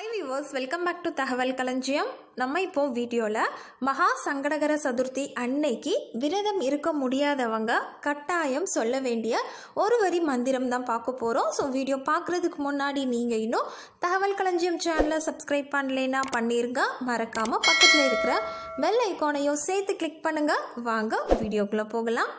high viewers welcome back to தகவல் களஞ்சியம் நம்ம இப்போ வீடியோவில் மகா சங்கடகர சதுர்த்தி அன்னைக்கு விரதம் இருக்க முடியாதவங்க கட்டாயம் சொல்ல வேண்டிய ஒரு வரி மந்திரம் தான் பார்க்க போகிறோம் ஸோ வீடியோ பார்க்குறதுக்கு முன்னாடி நீங்கள் இன்னும் தகவல் களஞ்சியம் சேனலை சப்ஸ்கிரைப் பண்ணலைன்னா பண்ணிருங்க மறக்காமல் பக்கத்தில் இருக்கிற பெல் ஐக்கானையும் சேர்த்து கிளிக் பண்ணுங்கள் வாங்க வீடியோக்குள்ளே போகலாம்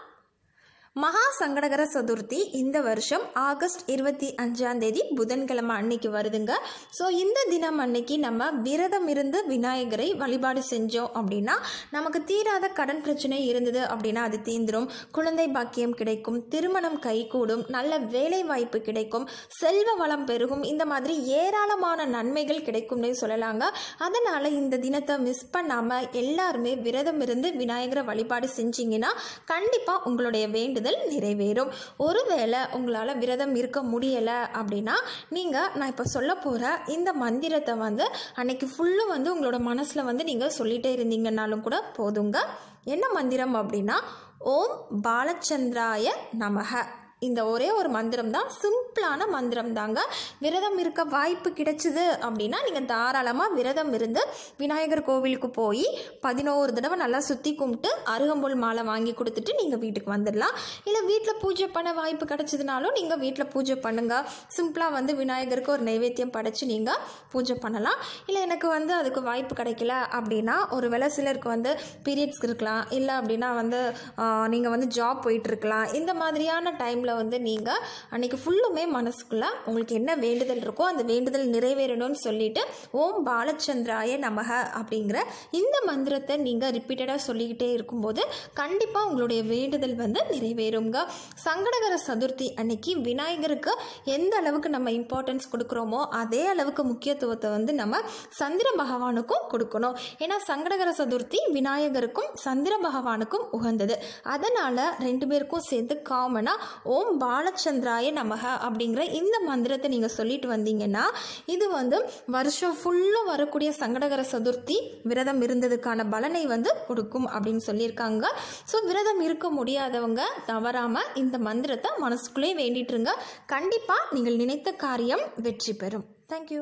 மகா சங்கடகர சதுர்த்தி இந்த வருஷம் ஆகஸ்ட் இருபத்தி அஞ்சாம் தேதி புதன்கிழமை அன்னைக்கு வருதுங்க ஸோ இந்த தினம் அன்னைக்கு நம்ம விரதம் இருந்து விநாயகரை வழிபாடு செஞ்சோம் அப்படின்னா நமக்கு தீராத கடன் பிரச்சனை இருந்தது அப்படின்னா அது தீந்துடும் குழந்தை பாக்கியம் கிடைக்கும் திருமணம் கைகூடும் நல்ல வேலை வாய்ப்பு கிடைக்கும் செல்வ வளம் பெருகும் இந்த மாதிரி ஏராளமான நன்மைகள் கிடைக்கும்னு சொல்லலாங்க அதனால் இந்த தினத்தை மிஸ் பண்ணாமல் எல்லாருமே விரதம் இருந்து விநாயகரை வழிபாடு செஞ்சீங்கன்னா கண்டிப்பாக உங்களுடைய வேண்டு வேண்டுதல் நிறைவேறும் ஒருவேளை உங்களால் விரதம் இருக்க முடியலை அப்படின்னா நீங்கள் நான் இப்போ சொல்ல போகிற இந்த மந்திரத்தை வந்து அன்னைக்கு ஃபுல்லும் வந்து உங்களோட மனசில் வந்து நீங்கள் சொல்லிகிட்டே இருந்தீங்கன்னாலும் கூட போதுங்க என்ன மந்திரம் அப்படின்னா ஓம் பாலச்சந்திராய நமக இந்த ஒரே ஒரு மந்திரம் தான் சிம்பிளான மந்திரம் தாங்க விரதம் இருக்க வாய்ப்பு கிடைச்சிது அப்படின்னா நீங்கள் தாராளமாக விரதம் இருந்து விநாயகர் கோவிலுக்கு போய் பதினோரு தடவை நல்லா சுற்றி கும்பிட்டு அருகம்புல் மாலை வாங்கி கொடுத்துட்டு நீங்கள் வீட்டுக்கு வந்துடலாம் இல்லை வீட்டில் பூஜை பண்ண வாய்ப்பு கிடைச்சதுனாலும் நீங்கள் வீட்டில் பூஜை பண்ணுங்கள் சிம்பிளாக வந்து விநாயகருக்கு ஒரு நைவேத்தியம் படைச்சி நீங்கள் பூஜை பண்ணலாம் இல்லை எனக்கு வந்து அதுக்கு வாய்ப்பு கிடைக்கல அப்படின்னா ஒரு வேளை சிலருக்கு வந்து பீரியட்ஸ் இருக்கலாம் இல்லை அப்படின்னா வந்து நீங்கள் வந்து ஜாப் போயிட்டுருக்கலாம் இந்த மாதிரியான டைமில் வேண்டுதலை வந்து நீங்கள் அன்றைக்கி ஃபுல்லுமே மனசுக்குள்ளே உங்களுக்கு என்ன வேண்டுதல் இருக்கோ அந்த வேண்டுதல் நிறைவேறணும்னு சொல்லிட்டு ஓம் பாலச்சந்திராய நமக அப்படிங்கிற இந்த மந்திரத்தை நீங்கள் ரிப்பீட்டடாக சொல்லிக்கிட்டே இருக்கும்போது கண்டிப்பாக உங்களுடைய வேண்டுதல் வந்து நிறைவேறுங்க சங்கடகர சதுர்த்தி அன்னைக்கு விநாயகருக்கு எந்த அளவுக்கு நம்ம இம்பார்ட்டன்ஸ் கொடுக்குறோமோ அதே அளவுக்கு முக்கியத்துவத்தை வந்து நம்ம சந்திர பகவானுக்கும் கொடுக்கணும் ஏன்னா சங்கடகர சதுர்த்தி விநாயகருக்கும் சந்திர பகவானுக்கும் உகந்தது அதனால் ரெண்டு பேருக்கும் சேர்ந்து காமனாக ஓம் ஓம் பாலச்சந்திராய நமக அப்படிங்கிற இந்த மந்திரத்தை நீங்கள் சொல்லிட்டு வந்தீங்கன்னா இது வந்து வருஷம் ஃபுல்லும் வரக்கூடிய சங்கடகர சதுர்த்தி விரதம் இருந்ததுக்கான பலனை வந்து கொடுக்கும் அப்படின்னு சொல்லியிருக்காங்க ஸோ விரதம் இருக்க முடியாதவங்க தவறாமல் இந்த மந்திரத்தை மனசுக்குள்ளே வேண்டிட்டுருங்க கண்டிப்பாக நீங்கள் நினைத்த காரியம் வெற்றி பெறும் தேங்க்யூ